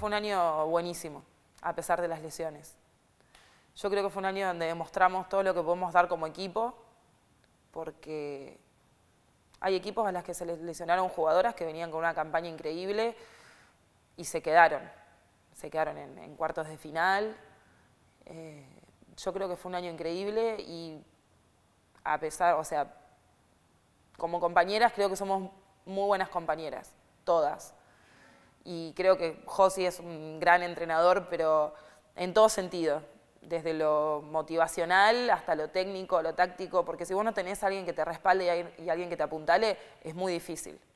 fue un año buenísimo, a pesar de las lesiones. Yo creo que fue un año donde demostramos todo lo que podemos dar como equipo, porque hay equipos a los que se les lesionaron jugadoras que venían con una campaña increíble y se quedaron. Se quedaron en, cuartos de final. Eh, yo creo que fue un año increíble y a pesar, o sea, como compañeras creo que somos muy buenas compañeras, todas y creo que Josi es un gran entrenador, pero en todo sentido, desde lo motivacional hasta lo técnico, lo táctico, porque si vos no tenés a alguien que te respalde y, alguien que te apuntale, es muy difícil.